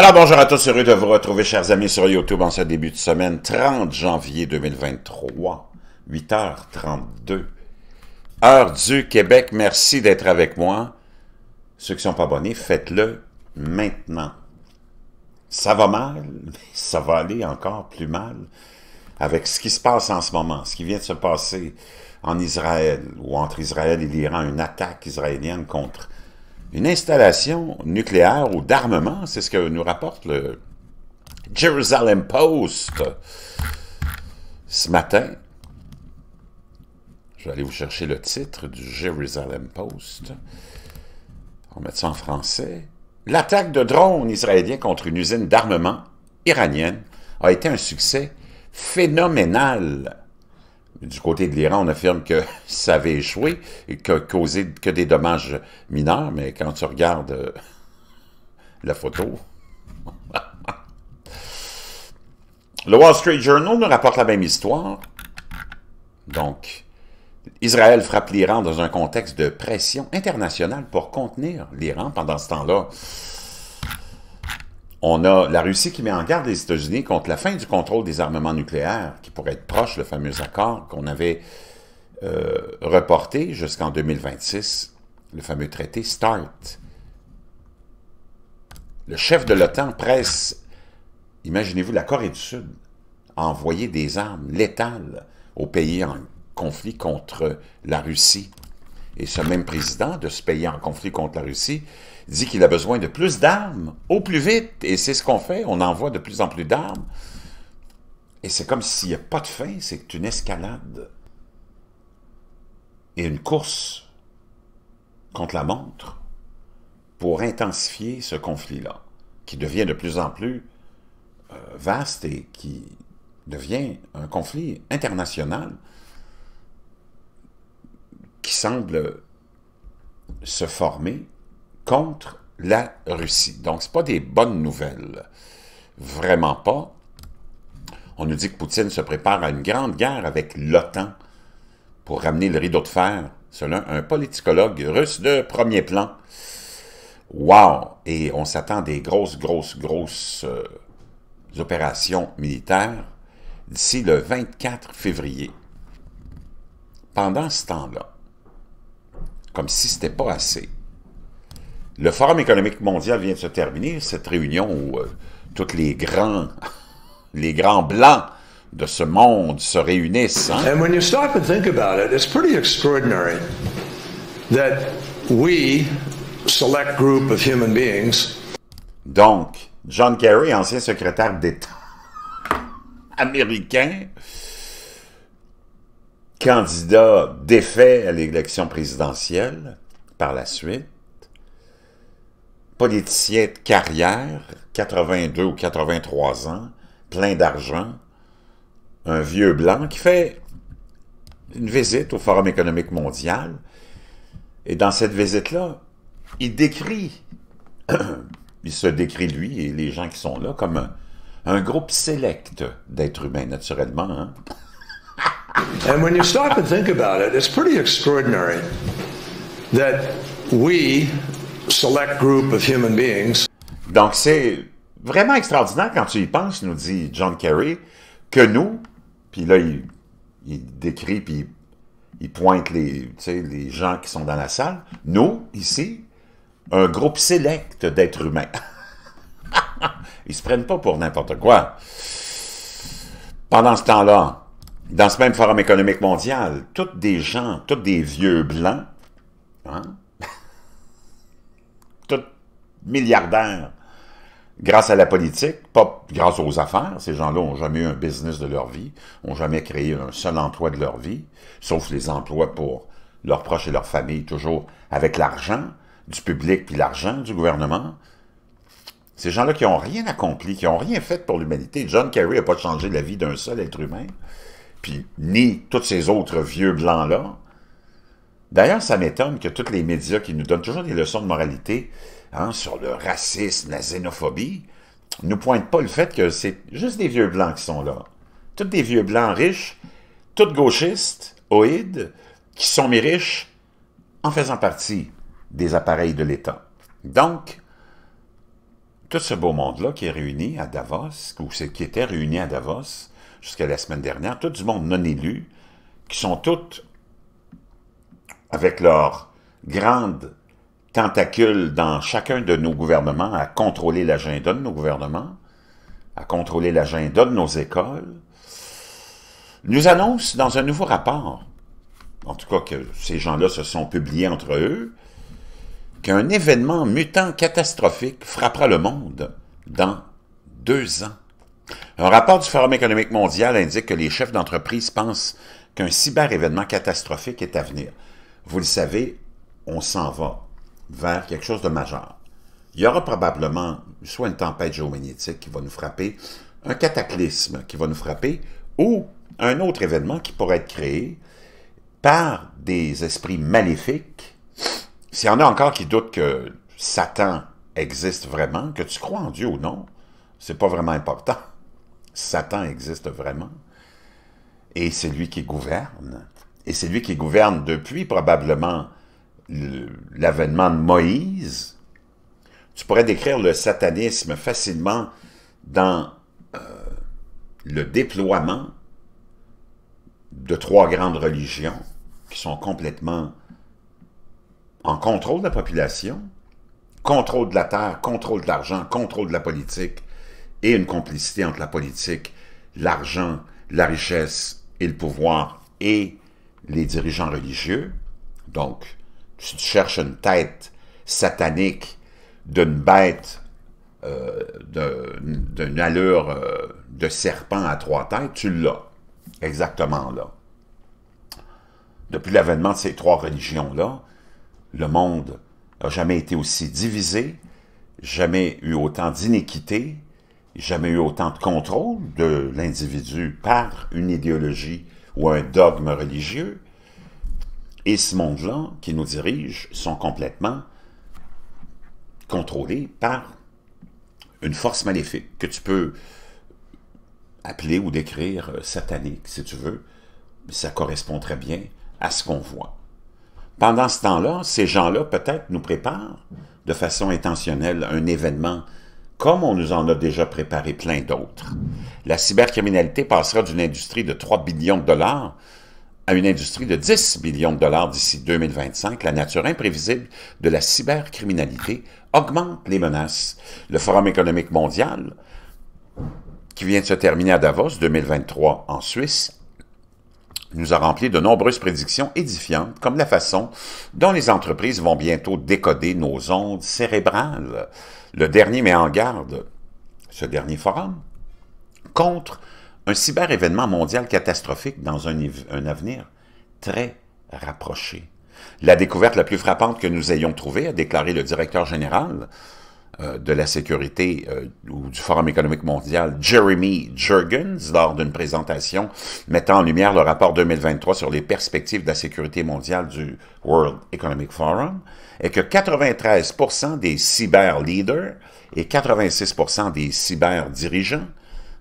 Alors bonjour à tous, heureux de vous retrouver chers amis sur YouTube en ce début de semaine, 30 janvier 2023, 8h32, heure du Québec, merci d'être avec moi. Ceux qui ne sont pas abonnés, faites-le maintenant. Ça va mal, mais ça va aller encore plus mal avec ce qui se passe en ce moment, ce qui vient de se passer en Israël ou entre Israël et l'Iran, une attaque israélienne contre une installation nucléaire ou d'armement, c'est ce que nous rapporte le Jerusalem Post ce matin. Je vais aller vous chercher le titre du Jerusalem Post. On va mettre ça en français. L'attaque de drones israéliens contre une usine d'armement iranienne a été un succès phénoménal du côté de l'Iran, on affirme que ça avait échoué et que causé que des dommages mineurs, mais quand tu regardes euh, la photo... Le Wall Street Journal nous rapporte la même histoire. Donc, Israël frappe l'Iran dans un contexte de pression internationale pour contenir l'Iran pendant ce temps-là on a la Russie qui met en garde les États-Unis contre la fin du contrôle des armements nucléaires, qui pourrait être proche, le fameux accord qu'on avait euh, reporté jusqu'en 2026, le fameux traité START. Le chef de l'OTAN presse, imaginez-vous, la Corée du Sud à envoyer des armes létales aux pays en conflit contre la Russie. Et ce même président de ce pays en conflit contre la Russie dit qu'il a besoin de plus d'armes, au plus vite, et c'est ce qu'on fait, on envoie de plus en plus d'armes, et c'est comme s'il n'y a pas de fin, c'est une escalade et une course contre la montre pour intensifier ce conflit-là, qui devient de plus en plus euh, vaste et qui devient un conflit international qui semble se former contre la Russie. Donc, ce pas des bonnes nouvelles. Vraiment pas. On nous dit que Poutine se prépare à une grande guerre avec l'OTAN pour ramener le rideau de fer, selon un politicologue russe de premier plan. Wow! Et on s'attend à des grosses, grosses, grosses euh, opérations militaires d'ici le 24 février. Pendant ce temps-là, comme si ce n'était pas assez, le Forum économique mondial vient de se terminer, cette réunion où euh, tous les grands, les grands blancs de ce monde se réunissent. Donc, John Kerry, ancien secrétaire d'État américain, candidat défait à l'élection présidentielle par la suite, politicien de carrière, 82 ou 83 ans, plein d'argent, un vieux blanc qui fait une visite au Forum économique mondial. Et dans cette visite-là, il décrit, il se décrit lui et les gens qui sont là comme un, groupe sélect d'êtres humains, naturellement. Hein. and when you stop and think about it, it's pretty extraordinary that donc c'est vraiment extraordinaire quand tu y penses, nous dit John Kerry, que nous, puis là il, décrit, puis il pointe les, les gens qui sont dans la salle, nous, ici, un groupe sélect d'êtres humains. Ils se prennent pas pour n'importe quoi. Pendant ce temps-là, dans ce même Forum économique mondial, toutes des gens, tous des vieux blancs, hein, milliardaires grâce à la politique, pas grâce aux affaires. Ces gens-là n'ont jamais eu un business de leur vie, n'ont jamais créé un seul emploi de leur vie, sauf les emplois pour leurs proches et leurs familles, toujours avec l'argent du public puis l'argent du gouvernement. Ces gens-là qui n'ont rien accompli, qui n'ont rien fait pour l'humanité. John Kerry n'a pas changé la vie d'un seul être humain, puis ni tous ces autres vieux blancs-là. D'ailleurs, ça m'étonne que tous les médias qui nous donnent toujours des leçons de moralité, Hein, sur le racisme, la xénophobie, ne pointe pas le fait que c'est juste des vieux blancs qui sont là. toutes des vieux blancs riches, toutes gauchistes, oïdes, qui sont mis riches en faisant partie des appareils de l'État. Donc, tout ce beau monde-là qui est réuni à Davos, ou qui était réuni à Davos jusqu'à la semaine dernière, tout du monde non élu, qui sont toutes avec leur grande dans chacun de nos gouvernements à contrôler l'agenda de nos gouvernements, à contrôler l'agenda de nos écoles, nous annonce dans un nouveau rapport, en tout cas que ces gens-là se sont publiés entre eux, qu'un événement mutant catastrophique frappera le monde dans deux ans. Un rapport du Forum économique mondial indique que les chefs d'entreprise pensent qu'un cyber-événement catastrophique est à venir. Vous le savez, on s'en va vers quelque chose de majeur. Il y aura probablement soit une tempête géomagnétique qui va nous frapper, un cataclysme qui va nous frapper, ou un autre événement qui pourrait être créé par des esprits maléfiques. S'il y en a encore qui doutent que Satan existe vraiment, que tu crois en Dieu ou non, c'est pas vraiment important. Satan existe vraiment. Et c'est lui qui gouverne. Et c'est lui qui gouverne depuis probablement l'avènement de Moïse, tu pourrais décrire le satanisme facilement dans euh, le déploiement de trois grandes religions qui sont complètement en contrôle de la population, contrôle de la terre, contrôle de l'argent, contrôle de la politique et une complicité entre la politique, l'argent, la richesse et le pouvoir et les dirigeants religieux. Donc, tu cherches une tête satanique d'une bête euh, d'une allure euh, de serpent à trois têtes, tu l'as. Exactement là. Depuis l'avènement de ces trois religions-là, le monde n'a jamais été aussi divisé, jamais eu autant d'iniquité, jamais eu autant de contrôle de l'individu par une idéologie ou un dogme religieux, et ce monde-là qui nous dirige sont complètement contrôlés par une force maléfique que tu peux appeler ou décrire euh, satanique, si tu veux. Ça correspond très bien à ce qu'on voit. Pendant ce temps-là, ces gens-là peut-être nous préparent de façon intentionnelle un événement comme on nous en a déjà préparé plein d'autres. La cybercriminalité passera d'une industrie de 3 billions de dollars à une industrie de 10 millions de dollars d'ici 2025, la nature imprévisible de la cybercriminalité augmente les menaces. Le Forum économique mondial, qui vient de se terminer à Davos 2023 en Suisse, nous a rempli de nombreuses prédictions édifiantes, comme la façon dont les entreprises vont bientôt décoder nos ondes cérébrales. Le dernier met en garde, ce dernier forum, contre un cyber-événement mondial catastrophique dans un, avenir très rapproché. La découverte la plus frappante que nous ayons trouvée, a déclaré le directeur général euh, de la sécurité euh, ou du Forum économique mondial, Jeremy Jurgens, lors d'une présentation mettant en lumière le rapport 2023 sur les perspectives de la sécurité mondiale du World Economic Forum, est que 93 des cyber-leaders et 86 des cyber-dirigeants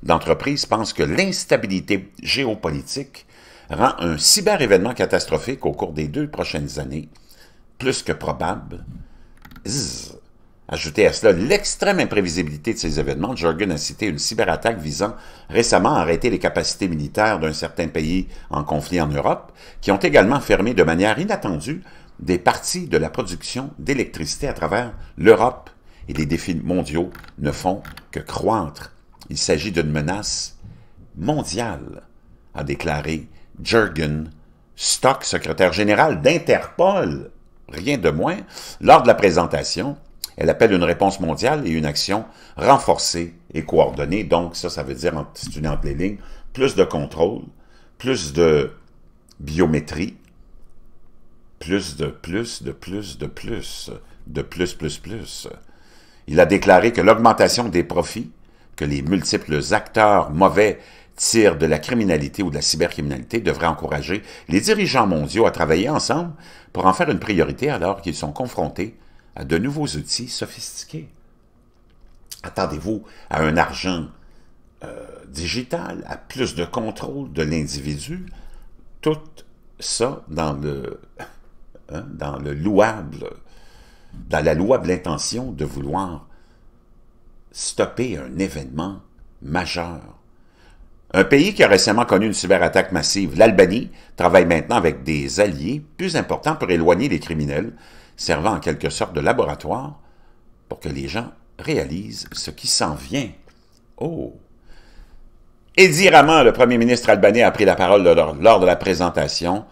L'entreprise pense que l'instabilité géopolitique rend un cyber-événement catastrophique au cours des deux prochaines années plus que probable. Zzz. Ajoutez à cela l'extrême imprévisibilité de ces événements. Jorgen a cité une cyberattaque visant récemment à arrêter les capacités militaires d'un certain pays en conflit en Europe, qui ont également fermé de manière inattendue des parties de la production d'électricité à travers l'Europe. Et les défis mondiaux ne font que croître. Il s'agit d'une menace mondiale, a déclaré Jürgen Stock, secrétaire général d'Interpol, rien de moins, lors de la présentation. Elle appelle une réponse mondiale et une action renforcée et coordonnée. Donc, ça, ça veut dire, en une les lignes, plus de contrôle, plus de biométrie, plus de plus, de plus, de plus, de plus, plus, plus. Il a déclaré que l'augmentation des profits que les multiples acteurs mauvais tirent de la criminalité ou de la cybercriminalité devraient encourager les dirigeants mondiaux à travailler ensemble pour en faire une priorité alors qu'ils sont confrontés à de nouveaux outils sophistiqués. Attendez-vous à un argent euh, digital, à plus de contrôle de l'individu, tout ça dans le, hein, dans le louable, dans la louable intention de vouloir stopper un événement majeur. Un pays qui a récemment connu une cyberattaque massive, l'Albanie, travaille maintenant avec des alliés plus importants pour éloigner les criminels, servant en quelque sorte de laboratoire pour que les gens réalisent ce qui s'en vient. Oh! Edi le premier ministre albanais, a pris la parole lors de la présentation,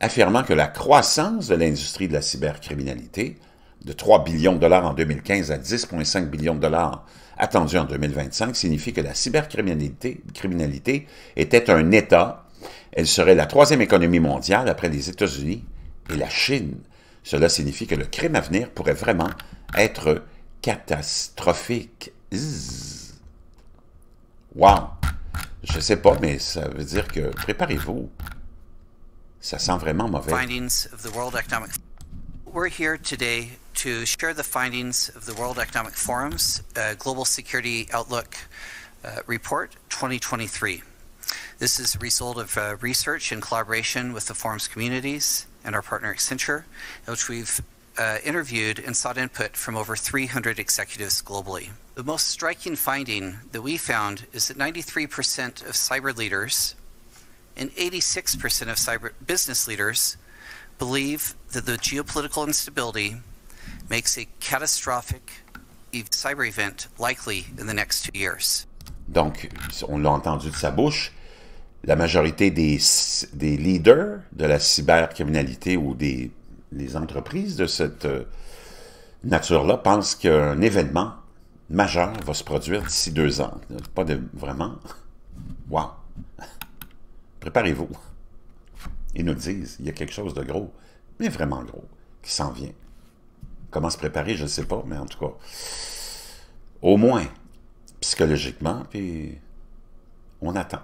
affirmant que la croissance de l'industrie de la cybercriminalité, de 3 billions de dollars en 2015 à 10,5 billions de dollars attendu en 2025 signifie que la cybercriminalité criminalité était un État. Elle serait la troisième économie mondiale après les États-Unis et la Chine. Cela signifie que le crime à venir pourrait vraiment être catastrophique. Wow! Je ne sais pas, mais ça veut dire que préparez-vous. Ça sent vraiment mauvais. We're here today to share the findings of the World Economic Forum's uh, Global Security Outlook uh, Report 2023. This is a result of uh, research in collaboration with the forum's communities and our partner Accenture, which we've uh, interviewed and sought input from over 300 executives globally. The most striking finding that we found is that 93% of cyber leaders and 86% of cyber business leaders believe that the geopolitical instability Donc, on l'a entendu de sa bouche, la majorité des, des leaders de la cybercriminalité ou des entreprises de cette euh, nature-là pensent qu'un événement majeur va se produire d'ici deux ans. Pas de vraiment. Wow! Préparez-vous. Ils nous disent, il y a quelque chose de gros, mais vraiment gros, qui s'en vient. Comment se préparer, je ne sais pas, mais en tout cas, au moins psychologiquement, puis on attend.